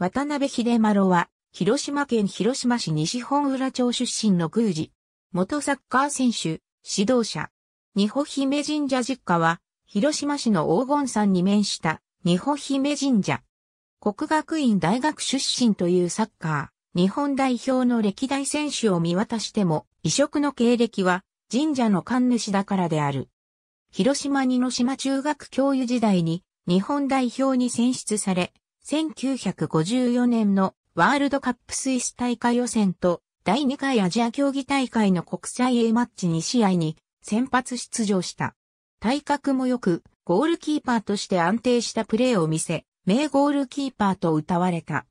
渡辺秀丸は、広島県広島市西本浦町出身の宮司。元サッカー選手、指導者。二保姫神社実家は、広島市の黄金山に面した二保姫神社。国学院大学出身というサッカー、日本代表の歴代選手を見渡しても、異色の経歴は神社の神主だからである。広島二の島中学教諭時代に日本代表に選出され、1954年のワールドカップスイス大会予選と第2回アジア競技大会の国際 A マッチ2試合に先発出場した。体格も良く、ゴールキーパーとして安定したプレーを見せ、名ゴールキーパーと歌われた。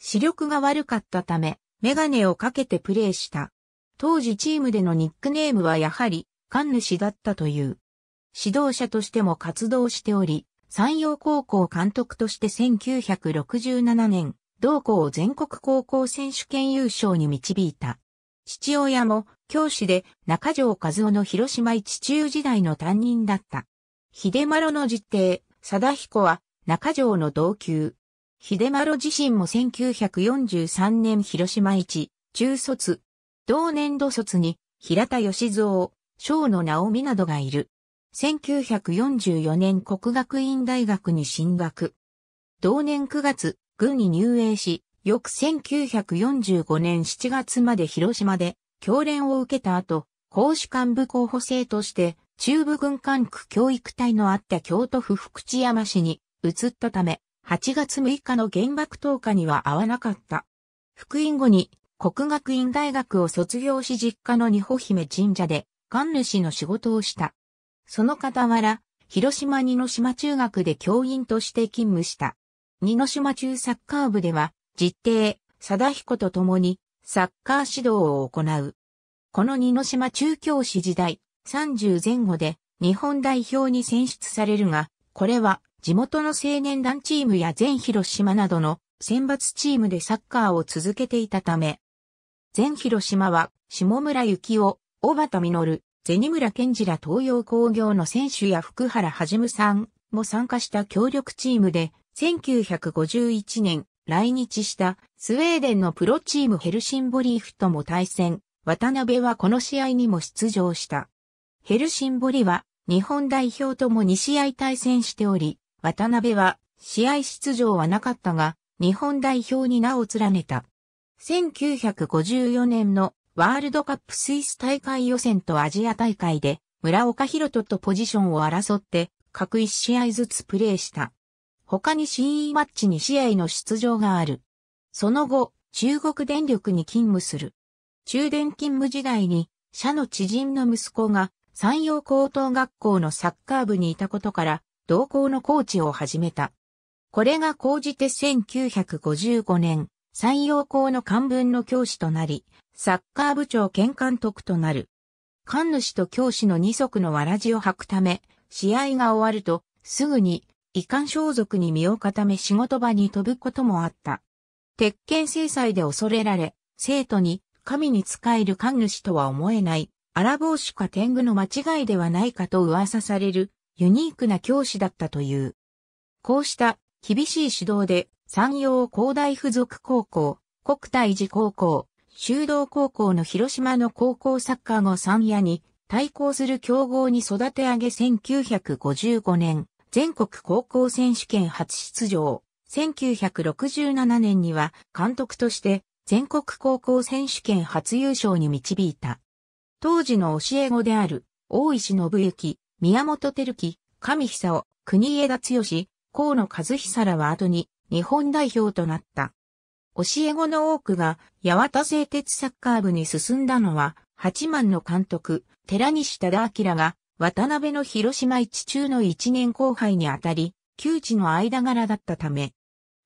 視力が悪かったため、メガネをかけてプレーした。当時チームでのニックネームはやはり、神主だったという。指導者としても活動しており、山陽高校監督として1967年、同校全国高校選手権優勝に導いた。父親も教師で中条和夫の広島一中時代の担任だった。秀丸の実弟、貞彦は中条の同級。秀丸自身も1943年広島一中卒。同年度卒に平田義蔵、小野直美などがいる。1944年国学院大学に進学。同年9月、軍に入営し、翌1945年7月まで広島で教練を受けた後、公主幹部候補生として、中部軍管区教育隊のあった京都府福知山市に移ったため、8月6日の原爆投下には合わなかった。福音後に国学院大学を卒業し実家の二保姫神社で、神主の仕事をした。その傍ら、広島二島中学で教員として勤務した。二島中サッカー部では、実定、貞彦と共に、サッカー指導を行う。この二島中教師時代、30前後で、日本代表に選出されるが、これは、地元の青年団チームや全広島などの選抜チームでサッカーを続けていたため、全広島は下村幸男、小畑実、ゼニムラケンジラ東洋工業の選手や福原はじむさんも参加した協力チームで、1951年来日したスウェーデンのプロチームヘルシンボリーフとも対戦、渡辺はこの試合にも出場した。ヘルシンボリは日本代表とも2試合対戦しており、渡辺は試合出場はなかったが、日本代表に名を連ねた。1954年のワールドカップスイス大会予選とアジア大会で村岡弘人とポジションを争って各1試合ずつプレーした。他に新 E マッチ2試合の出場がある。その後、中国電力に勤務する。中電勤務時代に、社の知人の息子が山陽高等学校のサッカー部にいたことから、同校のコーチを始めた。これが高じて1955年、山陽校の漢文の教師となり、サッカー部長兼監督となる。神主と教師の二足のわらじを履くため、試合が終わると、すぐに、遺憾装束に身を固め仕事場に飛ぶこともあった。鉄拳制裁で恐れられ、生徒に、神に仕える神主とは思えない、荒帽子か天狗の間違いではないかと噂される、ユニークな教師だったという。こうした厳しい指導で山陽高大附属高校、国体寺高校、修道高校の広島の高校サッカーの山夜に対抗する強豪に育て上げ1955年、全国高校選手権初出場。1967年には監督として全国高校選手権初優勝に導いた。当時の教え子である大石信之、宮本照樹、上久夫、国枝剛、河野和久らは後に日本代表となった。教え子の多くが八幡製鉄サッカー部に進んだのは、八幡の監督、寺西忠明が渡辺の広島一中の一年後輩にあたり、旧地の間柄だったため、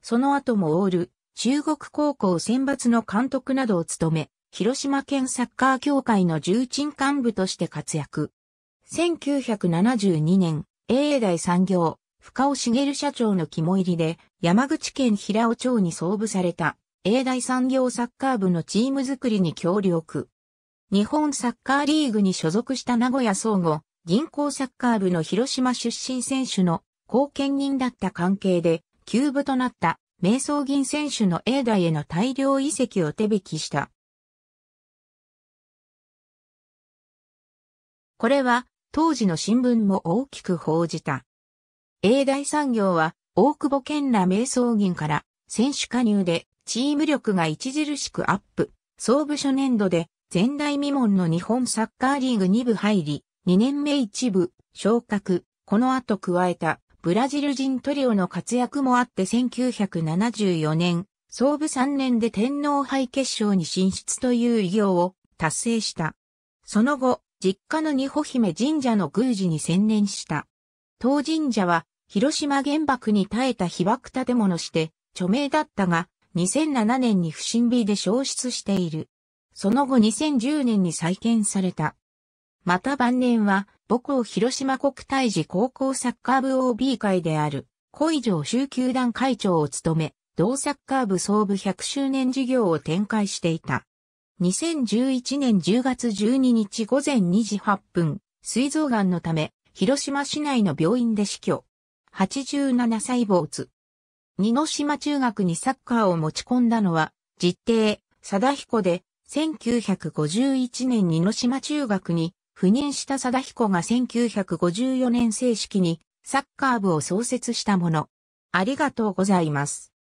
その後もオール、中国高校選抜の監督などを務め、広島県サッカー協会の重鎮幹部として活躍。1972年、英英大産業、深尾茂社長の肝入りで、山口県平尾町に創部された、英大産業サッカー部のチーム作りに協力。日本サッカーリーグに所属した名古屋総合、銀行サッカー部の広島出身選手の後見人だった関係で、休部となった、瞑想銀選手の英大への大量移籍を手引きした。これは、当時の新聞も大きく報じた。英大産業は大久保健ら名創銀から選手加入でチーム力が著しくアップ。総部初年度で前代未聞の日本サッカーリーグ2部入り、2年目1部昇格。この後加えたブラジル人トリオの活躍もあって1974年、総部3年で天皇杯決勝に進出という偉業を達成した。その後、実家の二保姫神社の宮司に専念した。当神社は広島原爆に耐えた被爆建物して著名だったが、2007年に不審火で消失している。その後2010年に再建された。また晩年は、母校広島国体寺高校サッカー部 OB 会である、小井城州球団会長を務め、同サッカー部総部100周年事業を展開していた。2011年10月12日午前2時8分、膵臓癌のため、広島市内の病院で死去。87歳坊主。二島中学にサッカーを持ち込んだのは、実弟、貞彦で、1951年二島中学に赴任した貞彦が1954年正式にサッカー部を創設したもの。ありがとうございます。